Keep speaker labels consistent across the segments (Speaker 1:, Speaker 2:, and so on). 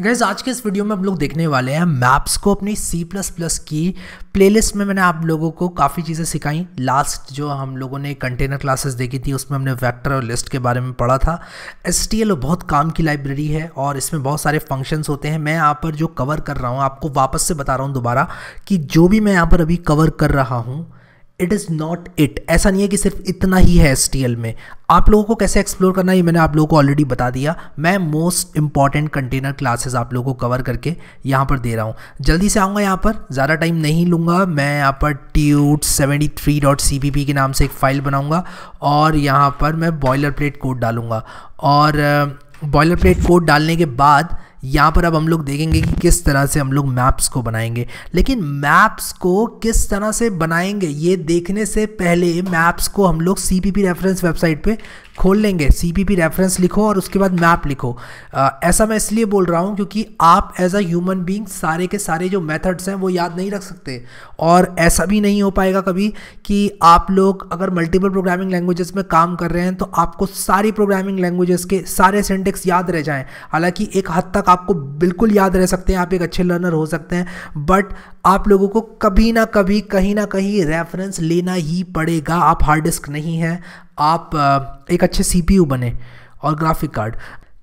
Speaker 1: gas आज के इस वीडियो में हम लोग देखने वाले हैं मैप्स को अपनी C++ की प्लेलिस्ट में मैंने आप लोगों को काफ़ी चीज़ें सिखाई लास्ट जो हम लोगों ने कंटेनर क्लासेस देखी थी उसमें हमने वेक्टर और लिस्ट के बारे में पढ़ा था एस बहुत काम की लाइब्रेरी है और इसमें बहुत सारे फंक्शंस होते हैं मैं यहाँ पर जो कवर कर रहा हूँ आपको वापस से बता रहा हूँ दोबारा कि जो भी मैं यहाँ पर अभी कवर कर रहा हूँ इट इज़ नॉट इट ऐसा नहीं है कि सिर्फ इतना ही है एस में आप लोगों को कैसे एक्सप्लोर करना है ये मैंने आप लोगों को ऑलरेडी बता दिया मैं मोस्ट इंपॉर्टेंट कंटेनर क्लासेस आप लोगों को कवर करके यहाँ पर दे रहा हूँ जल्दी से आऊँगा यहाँ पर ज़्यादा टाइम नहीं लूँगा मैं यहाँ पर tut seventy three dot C P P के नाम से एक फ़ाइल बनाऊँगा और यहाँ पर मैं बॉयलर प्लेट कोड डालूँगा और बॉयलर प्लेट कोड डालने के बाद यहाँ पर अब हम लोग देखेंगे कि किस तरह से हम लोग मैप्स को बनाएंगे लेकिन मैप्स को किस तरह से बनाएंगे ये देखने से पहले मैप्स को हम लोग सी रेफरेंस वेबसाइट पे खोल लेंगे सी पी पी रेफरेंस लिखो और उसके बाद मैप लिखो आ, ऐसा मैं इसलिए बोल रहा हूँ क्योंकि आप एज अ ह्यूमन बींग सारे के सारे जो मेथड्स हैं वो याद नहीं रख सकते और ऐसा भी नहीं हो पाएगा कभी कि आप लोग अगर मल्टीपल प्रोग्रामिंग लैंग्वेजेस में काम कर रहे हैं तो आपको सारी प्रोग्रामिंग लैंग्वेजेस के सारे सेंटेक्स याद रह जाएँ हालाँकि एक हद तक आपको बिल्कुल याद रह सकते हैं आप एक अच्छे लर्नर हो सकते हैं बट आप लोगों को कभी ना कभी कहीं ना कहीं रेफरेंस लेना ही पड़ेगा आप हार्ड डिस्क नहीं हैं आप एक अच्छे सी बने और ग्राफिक कार्ड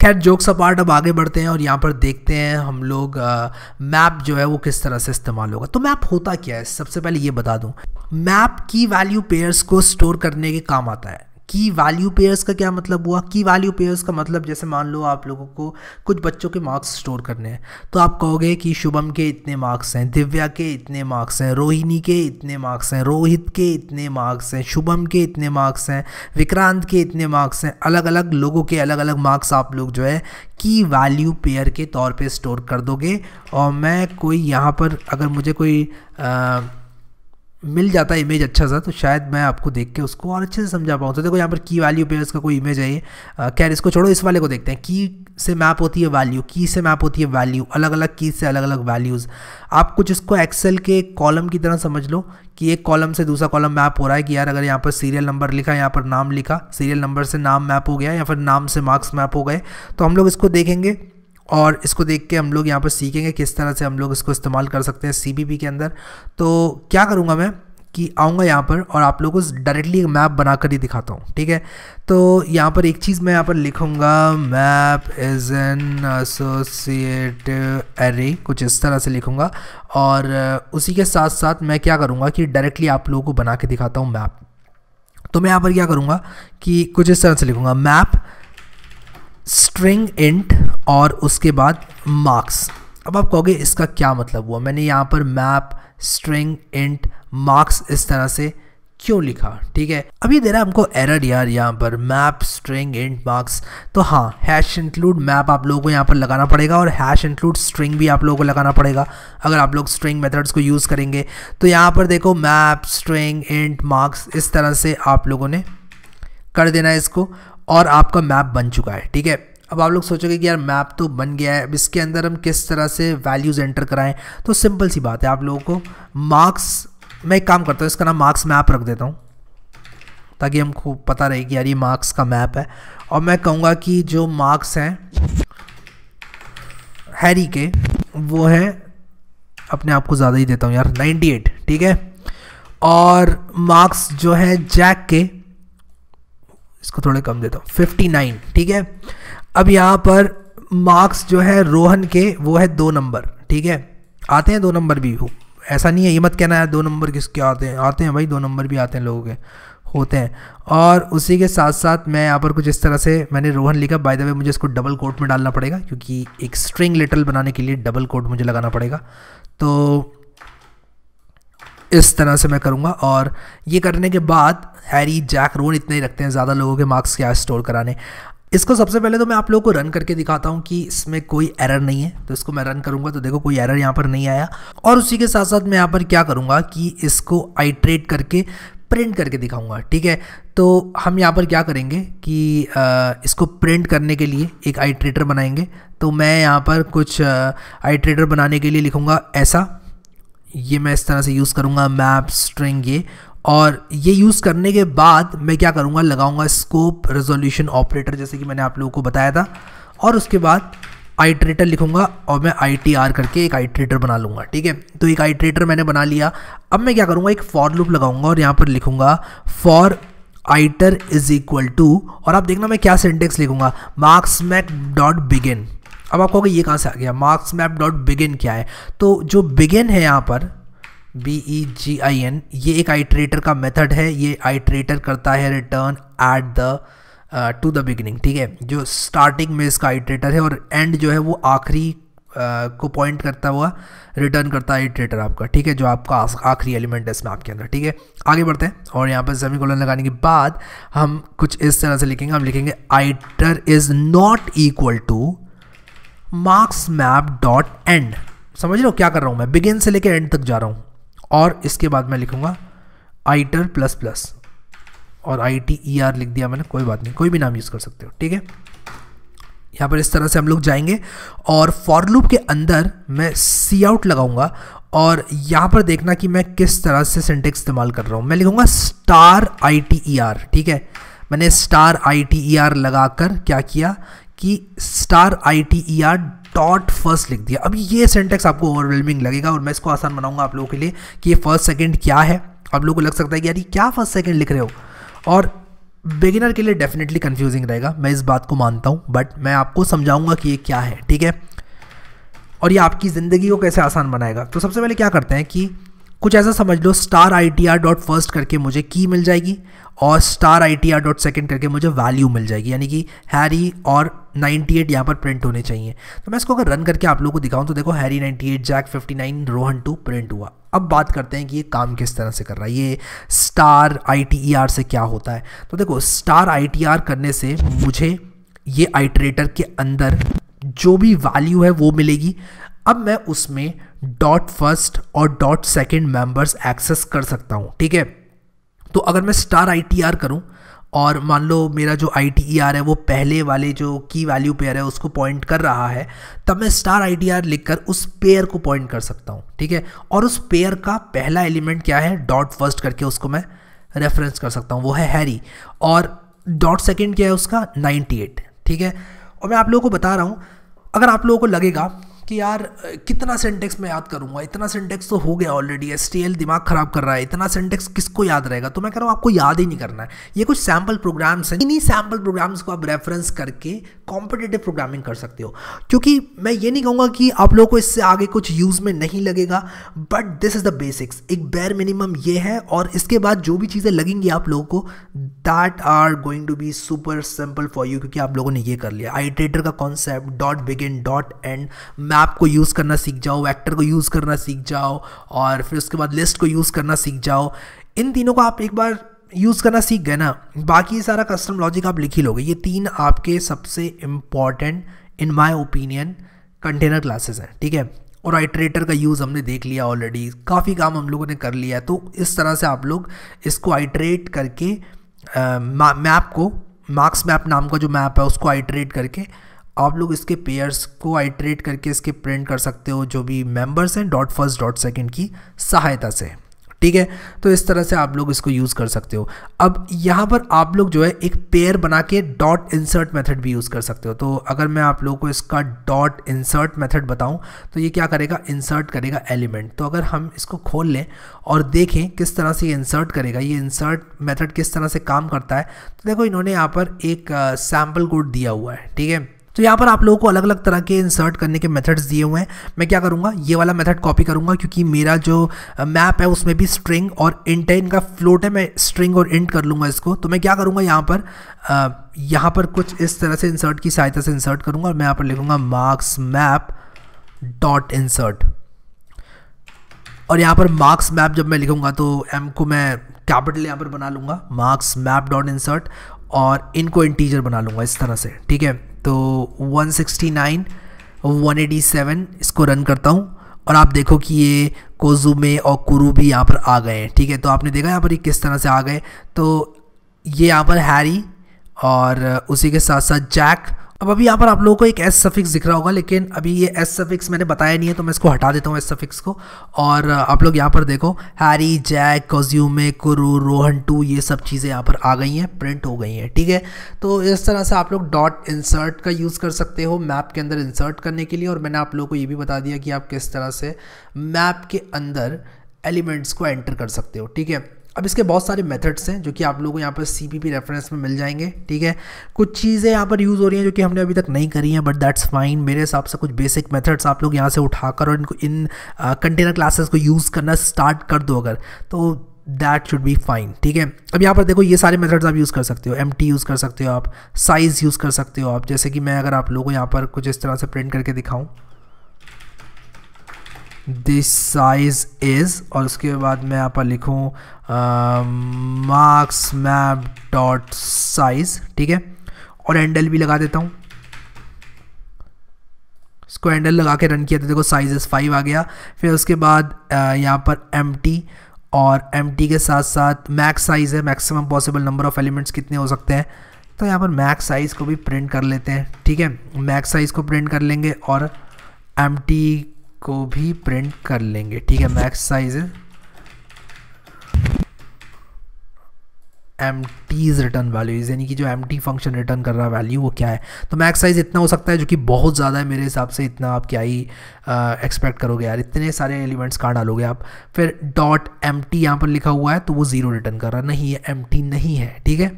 Speaker 1: खैर जोक्स अपार्ट अब आगे बढ़ते हैं और यहाँ पर देखते हैं हम लोग मैप जो है वो किस तरह से इस्तेमाल होगा तो मैप होता क्या है सबसे पहले ये बता दूँ मैप की वैल्यू पेयर्स को स्टोर करने के काम आता है की वैल्यू पेयर्स का क्या मतलब हुआ की वैल्यू पेयर्स का मतलब जैसे मान लो आप लोगों को कुछ बच्चों के मार्क्स स्टोर करने हैं तो आप कहोगे कि शुभम के इतने मार्क्स हैं दिव्या के इतने मार्क्स हैं रोहिणी के इतने मार्क्स हैं रोहित के इतने मार्क्स हैं शुभम के इतने मार्क्स हैं विक्रांत के इतने मार्क्स हैं अलग अलग लोगों के अलग अलग मार्क्स आप लोग जो है की वैल्यू पेयर के तौर पर स्टोर कर दोगे और मैं कोई यहाँ पर अगर मुझे कोई आ, मिल जाता है इमेज अच्छा सा तो शायद मैं आपको देख के उसको और अच्छे से समझा पाऊँ तो देखो यहाँ पर की वैल्यू पे इसका कोई इमेज है ये खैर इसको छोड़ो इस वाले को देखते हैं की से मैप होती है वैल्यू की से मैप होती है वैल्यू अलग अलग की से अलग अलग वैल्यूज़ आप कुछ इसको एक्सेल के कॉलम की तरह समझ लो कि एक कॉलम से दूसरा कॉलम मैप हो रहा है कि यार अगर यहाँ पर सीरियल नंबर लिखा यहाँ पर नाम लिखा सीरियल नंबर से नाम मैप हो गया या फिर नाम से मार्क्स मैप हो गए तो हम लोग इसको देखेंगे और इसको देख के हम लोग यहाँ पर सीखेंगे किस तरह से हम लोग इसको इस्तेमाल कर सकते हैं सी के अंदर तो क्या करूँगा मैं कि आऊँगा यहाँ पर और आप लोगों को डायरेक्टली एक मैप बना कर ही दिखाता हूँ ठीक है तो यहाँ पर एक चीज़ मैं यहाँ पर लिखूँगा map is an associate array कुछ इस तरह से लिखूँगा और उसी के साथ साथ मैं क्या करूँगा कि डायरेक्टली आप लोगों को बना के दिखाता हूँ मैप तो मैं यहाँ पर क्या करूँगा कि कुछ इस तरह से लिखूँगा मैप स्ट्रिंग इंट और उसके बाद मार्क्स अब आप कहोगे इसका क्या मतलब हुआ मैंने यहाँ पर मैप स्ट्रिंग इंट मार्क्स इस तरह से क्यों लिखा ठीक है अभी दे रहा है हमको एरर यार यहाँ पर मैप स्ट्रिंग इंट मार्क्स तो हाँ हैश इंक्लूड मैप आप लोगों को यहाँ पर लगाना पड़ेगा और हैश इंक्लूड स्ट्रिंग भी आप लोगों को लगाना पड़ेगा अगर आप लोग स्ट्रिंग मेथड्स को यूज़ करेंगे तो यहाँ पर देखो मैप स्ट्रिंग इंट मार्क्स इस तरह से आप लोगों ने कर देना है इसको और आपका मैप बन चुका है ठीक है अब आप लोग सोचोगे कि यार मैप तो बन गया है अब इसके अंदर हम किस तरह से वैल्यूज़ एंटर कराएं तो सिंपल सी बात है आप लोगों को मार्क्स मैं एक काम करता हूँ इसका नाम मार्क्स मैप रख देता हूँ ताकि हमको पता रहे कि यार ये मार्क्स का मैप है और मैं कहूँगा कि जो मार्क्स हैं हैरी के वो हैं अपने आप को ज़्यादा ही देता हूँ यार 98 ठीक है और मार्क्स जो हैं जैक के इसको थोड़े कम देता हूँ 59 ठीक है अब यहाँ पर मार्क्स जो है रोहन के वो है दो नंबर ठीक है आते हैं दो नंबर भी हो ऐसा नहीं है ये मत कहना है दो नंबर किसके आते हैं आते हैं भाई दो नंबर भी आते हैं लोगों के होते हैं और उसी के साथ साथ मैं यहाँ पर कुछ इस तरह से मैंने रोहन लिखा बाय द वे मुझे इसको डबल कोट में डालना पड़ेगा क्योंकि एक स्ट्रिंग लेटल बनाने के लिए डबल कोट मुझे लगाना पड़ेगा तो इस तरह से मैं करूँगा और ये करने के बाद हैरी जैक रोन इतने ही रखते हैं ज़्यादा लोगों के मार्क्स क्या स्टोर कराने इसको सबसे पहले तो मैं आप लोगों को रन करके दिखाता हूँ कि इसमें कोई एरर नहीं है तो इसको मैं रन करूँगा तो देखो कोई एरर यहाँ पर नहीं आया और उसी के साथ साथ मैं यहाँ पर क्या करूँगा कि इसको आइट्रेट करके प्रिंट करके दिखाऊंगा ठीक है तो हम यहाँ पर क्या करेंगे कि आ, इसको प्रिंट करने के लिए एक आइट्रेटर बनाएंगे तो मैं यहाँ पर कुछ आइट्रेटर बनाने के लिए लिखूँगा ऐसा ये मैं इस तरह से यूज़ करूँगा मैप स्ट्रिंग ये और ये यूज़ करने के बाद मैं क्या करूँगा लगाऊँगा स्कोप रेजोल्यूशन ऑपरेटर जैसे कि मैंने आप लोगों को बताया था और उसके बाद आइट्रेटर लिखूंगा और मैं आई टी आर करके एक आइट्रेटर बना लूँगा ठीक है तो एक आइट्रेटर मैंने बना लिया अब मैं क्या करूँगा एक फॉर लूप लगाऊंगा और यहाँ पर लिखूंगा for iter is equal to और आप देखना मैं क्या सेंटेक्स लिखूंगा मार्क्स मैक डॉट बिगिन अब आपको ये कहाँ से आ गया मार्क्स मैप डॉट बिगिन क्या है तो जो बिगिन है यहाँ पर B E ji I N ये एक आइट्रेटर का मेथड है ये आइट्रेटर करता है return at the to the beginning ठीक है जो स्टार्टिंग में इसका आइट्रेटर है और एंड जो है वो आखिरी uh, को पॉइंट करता हुआ रिटर्न करता है आइट्रेटर आपका ठीक है जो आपका आखिरी एलिमेंट है इसमें आपके अंदर ठीक है आगे बढ़ते हैं और यहाँ पर जमी कोलन लगाने के बाद हम कुछ इस तरह से लिखेंगे हम लिखेंगे iter is not equal to marks map dot end समझ लो क्या कर रहा हूँ मैं बिगिन से लेकर एंड तक जा रहा हूँ और इसके बाद मैं लिखूँगा आईटर प्लस प्लस और आई टी ई आर लिख दिया मैंने कोई बात नहीं कोई भी नाम यूज़ कर सकते हो ठीक है यहाँ पर इस तरह से हम लोग जाएंगे और फॉर लूप के अंदर मैं सी आउट लगाऊंगा और यहाँ पर देखना कि मैं किस तरह से सिंटेक्स इस्तेमाल कर रहा हूँ मैं लिखूँगा star I T E e R ठीक है मैंने star I T E R लगा कर क्या किया कि star I T E R dot first लिख दिया अब ये सेंटेक्स आपको ओवरवेलमिंग लगेगा और मैं इसको आसान बनाऊंगा आप लोगों के लिए कि ये फर्स्ट सेकेंड क्या है आप लोगों को लग सकता है कि यार ये क्या फर्स्ट सेकेंड लिख रहे हो और बिगिनर के लिए डेफिनेटली कन्फ्यूजिंग रहेगा मैं इस बात को मानता हूँ बट मैं आपको समझाऊंगा कि ये क्या है ठीक है और ये आपकी ज़िंदगी को कैसे आसान बनाएगा तो सबसे पहले क्या करते हैं कि कुछ ऐसा समझ लो star I T R dot first करके मुझे की मिल जाएगी और star I T R dot second करके मुझे वैल्यू मिल जाएगी यानी कि हैरी और 98 एट यहाँ पर प्रिंट होने चाहिए तो मैं इसको अगर रन करके आप लोगों को दिखाऊं तो देखो Harry 98 Jack nine Rohan two print हुआ अब बात करते हैं कि ये काम किस तरह से कर रहा है ये star I T E R से क्या होता है तो देखो स्टार आई टी आर करने से मुझे ये आइट्रेटर के अंदर जो भी वैल्यू है वो मिलेगी अब मैं उसमें डॉट फर्स्ट और डॉट सेकेंड मेंबर्स एक्सेस कर सकता हूँ ठीक है तो अगर मैं स्टार आई टी आर करूँ और मान लो मेरा जो आई टी ई आर है वो पहले वाले जो की वैल्यू पेयर है उसको पॉइंट कर रहा है तब मैं स्टार आई टी आर लिख कर उस पेयर को पॉइंट कर सकता हूँ ठीक है और उस पेयर का पहला एलिमेंट क्या है डॉट फर्स्ट करके उसको मैं रेफरेंस कर सकता हूँ वो है हैरी और डॉट सेकेंड क्या है उसका नाइन्टी एट ठीक है और मैं आप लोगों को बता रहा हूँ अगर आप लोगों को लगेगा कि यार कितना सेंटेक्स मैं याद करूंगा इतना सेंटेक्स तो हो गया ऑलरेडी एस दिमाग ख़राब कर रहा है इतना सेंटेक्स किसको याद रहेगा तो मैं कह रहा हूँ आपको याद ही नहीं करना है ये कुछ सैम्पल प्रोग्राम्स हैं इन्हीं सैम्पल प्रोग्राम्स को आप रेफरेंस करके कॉम्पिटेटिव प्रोग्रामिंग कर सकते हो क्योंकि मैं ये नहीं कहूँगा कि आप लोगों को इससे आगे कुछ यूज़ में नहीं लगेगा but this is the basics एक बेर मिनिमम ये है और इसके बाद जो भी चीज़ें लगेंगी आप लोगों को that are going to be super simple for you क्योंकि आप लोगों ने ये कर लिया आइट्रेटर का concept dot begin dot end map map को यूज़ करना सीख जाओ वैक्टर को यूज़ करना सीख जाओ और फिर उसके बाद लिस्ट को यूज़ करना सीख जाओ इन तीनों को आप एक बार यूज़ करना सीख गए ना बाकी सारा कस्टम लॉजिक आप लिख ही लोगे ये तीन आपके सबसे important in my opinion container classes हैं ठीक है और आइट्रेटर का यूज़ हमने देख लिया ऑलरेडी काफ़ी काम हम लोगों ने कर लिया है तो इस तरह से आप लोग इसको आइट्रेट करके मैप को मार्क्स मैप नाम का जो मैप है उसको आइट्रेट करके आप लोग इसके पेयर्स को आइट्रेट करके इसके प्रिंट कर सकते हो जो भी मेंबर्स हैं डॉट फर्स्ट डॉट सेकेंड की सहायता से ठीक है तो इस तरह से आप लोग इसको यूज़ कर सकते हो अब यहाँ पर आप लोग जो है एक पेयर बना के डॉट इंसर्ट मेथड भी यूज़ कर सकते हो तो अगर मैं आप लोगों को इसका डॉट इंसर्ट मेथड बताऊँ तो ये क्या करेगा इंसर्ट करेगा एलिमेंट तो अगर हम इसको खोल लें और देखें किस तरह से ये इंसर्ट करेगा ये इंसर्ट मेथड किस तरह से काम करता है तो देखो इन्होंने यहाँ पर एक सैम्पल कोड दिया हुआ है ठीक है तो यहाँ पर आप लोगों को अलग अलग तरह के इंसर्ट करने के मेथड्स दिए हुए हैं मैं क्या करूँगा ये वाला मेथड कॉपी करूँगा क्योंकि मेरा जो मैप है उसमें भी स्ट्रिंग और इंट है इनका फ्लोट है मैं स्ट्रिंग और इंट कर लूँगा इसको तो मैं क्या करूँगा यहाँ पर यहाँ पर कुछ इस तरह से इंसर्ट की सहायता से इंसर्ट करूँगा और मैं यहाँ पर लिखूँगा मार्क्स मैप डॉट इंसर्ट और यहाँ पर मार्क्स मैप जब मैं लिखूँगा तो एम को मैं कैपिटल यहाँ पर बना लूँगा मार्क्स मैप डॉट इंसर्ट और इनको इंटीजर बना लूँगा इस तरह से ठीक है तो 169 187 इसको रन करता हूँ और आप देखो कि ये कोजुमे और कुरू भी यहाँ पर आ गए ठीक है तो आपने देखा यहाँ पर ये किस तरह से आ गए तो ये यहाँ पर हैरी और उसी के साथ साथ जैक अब अभी यहाँ पर आप लोगों को एक एस सफिक्स दिख रहा होगा लेकिन अभी ये एस सफिक्स मैंने बताया नहीं है तो मैं इसको हटा देता हूँ एस सफिक्स को और आप लोग यहाँ पर देखो हैरी जैक कोज्यूमे कुरु रोहन टू ये सब चीज़ें यहाँ पर आ गई हैं प्रिंट हो गई हैं ठीक है तो इस तरह से आप लोग डॉट इंसर्ट का यूज़ कर सकते हो मैप के अंदर इंसर्ट करने के लिए और मैंने आप लोग को ये भी बता दिया कि आप किस तरह से मैप के अंदर एलिमेंट्स को एंटर कर सकते हो ठीक है अब इसके बहुत सारे मेथड्स हैं जो कि आप लोगों को यहाँ पर सी पी रेफरेंस में मिल जाएंगे ठीक है कुछ चीज़ें यहाँ पर यूज़ हो रही हैं जो कि हमने अभी तक नहीं करी हैं बट दैट्स फाइन मेरे हिसाब से कुछ बेसिक मेथड्स आप लोग यहाँ से उठाकर और इनको इन कंटेनर क्लासेस को यूज़ करना स्टार्ट कर दो अगर तो दैट शुड बी फाइन ठीक है अब यहाँ पर देखो ये सारे मेथड्स आप यूज़ कर सकते हो एम यूज़ कर सकते हो आप साइज़ यूज़ कर सकते हो आप जैसे कि मैं अगर आप लोगों को यहाँ पर कुछ इस तरह से प्रिंट करके दिखाऊँ दिस साइज इज़ और उसके बाद मैं यहाँ पर लिखूँ मार्क्स मैप डॉट साइज़ ठीक है और एंडल भी लगा देता हूँ इसको एंडल लगा के रन किया था देखो साइज इज फाइव आ गया फिर उसके बाद यहाँ पर एम और एम के साथ साथ मैक्स साइज़ है maximum possible number of elements कितने हो सकते हैं तो यहाँ पर मैक्स साइज़ को भी प्रिंट कर लेते हैं ठीक है मैक्स साइज़ को प्रिंट कर लेंगे और एम को भी प्रिंट कर लेंगे ठीक है मैक्स साइज एम टीज रिटर्न वैल्यूज यानी कि जो एम टी फंक्शन रिटर्न कर रहा है वैल्यू वो क्या है तो मैक्स साइज इतना हो सकता है जो कि बहुत ज़्यादा है मेरे हिसाब से इतना आप क्या ही एक्सपेक्ट करोगे यार इतने सारे एलिमेंट्स कहाँ डालोगे आप फिर डॉट एम टी यहाँ पर लिखा हुआ है तो वो ज़ीरो रिटर्न कर रहा नहीं है एम टी नहीं है ठीक है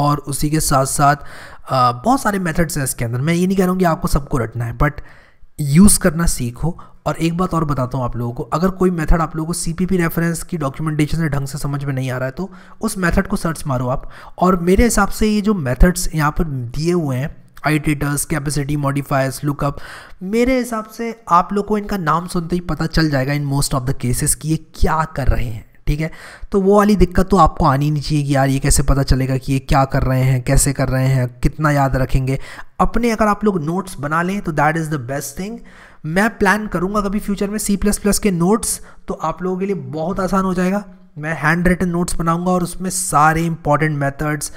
Speaker 1: और उसी के साथ साथ आ, बहुत सारे मेथड्स हैं इसके अंदर मैं ये नहीं कह रहा हूँ कि आपको सबको रटना है बट यूज़ करना सीखो और एक बात और बताता हूँ आप लोगों को अगर कोई मेथड आप लोगों को सी पी पी रेफरेंस की डॉक्यूमेंटेशन से ढंग से समझ में नहीं आ रहा है तो उस मेथड को सर्च मारो आप और मेरे हिसाब से ये जो मेथड्स यहाँ पर दिए हुए हैं आइटेटर्स कैपेसिटी मॉडिफायर्स लुकअप मेरे हिसाब से आप लोग को इनका नाम सुनते ही पता चल जाएगा in most of the cases कि ये क्या कर रहे हैं ठीक है तो वो वाली दिक्कत तो आपको आनी नहीं चाहिए कि यार ये कैसे पता चलेगा कि ये क्या कर रहे हैं कैसे कर रहे हैं कितना याद रखेंगे अपने अगर आप लोग नोट्स बना लें तो that is the best thing मैं प्लान करूँगा कभी फ्यूचर में सी प्लस प्लस के नोट्स तो आप लोगों के लिए बहुत आसान हो जाएगा मैं हैंड रिटन नोट्स बनाऊंगा और उसमें सारे इंपॉर्टेंट मेथड्स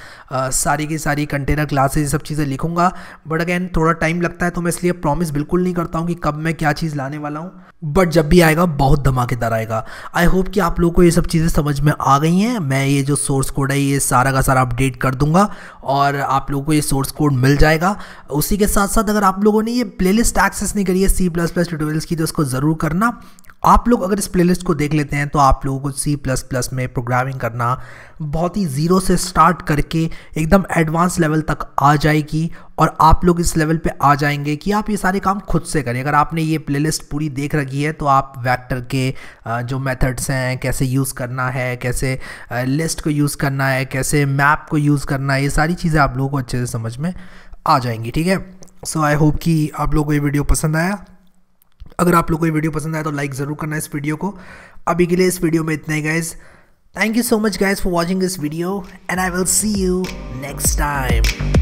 Speaker 1: सारी की सारी कंटेनर क्लासेज ये सब चीज़ें लिखूंगा बट अगेन थोड़ा टाइम लगता है तो मैं इसलिए प्रॉमिस बिल्कुल नहीं करता हूँ कि कब मैं क्या चीज़ लाने वाला हूँ बट जब भी आएगा बहुत धमाकेदार आएगा आई होप कि आप लोगों को ये सब चीज़ें समझ में आ गई हैं मैं ये जो सोर्स कोड है ये सारा का सारा अपडेट कर दूंगा और आप लोगों को ये सोर्स कोड मिल जाएगा उसी के साथ साथ अगर आप लोगों ने ये प्लेलिस्ट एक्सेस नहीं करी है सी प्लस प्लस ट्यूटोरियल्स की तो उसको ज़रूर करना आप लोग अगर इस प्लेलिस्ट को देख लेते हैं तो आप लोगों को सी प्लस प्लस में प्रोग्रामिंग करना बहुत ही ज़ीरो से स्टार्ट करके एकदम एडवांस लेवल तक आ जाएगी और आप लोग इस लेवल पे आ जाएंगे कि आप ये सारे काम खुद से करें अगर आपने ये प्लेलिस्ट पूरी देख रखी है तो आप वैक्टर के जो मेथड्स हैं कैसे यूज़ करना है कैसे लिस्ट को यूज़ करना है कैसे मैप को यूज़ करना है ये सारी चीज़ें आप लोगों को अच्छे से समझ में आ जाएंगी ठीक है सो आई होप कि आप लोगों को ये वीडियो पसंद आया अगर आप लोग को ये वीडियो पसंद आया तो लाइक ज़रूर करना इस वीडियो को अभी के लिए इस वीडियो में इतना ही guys thank you so much guys for watching this video and I will see you next time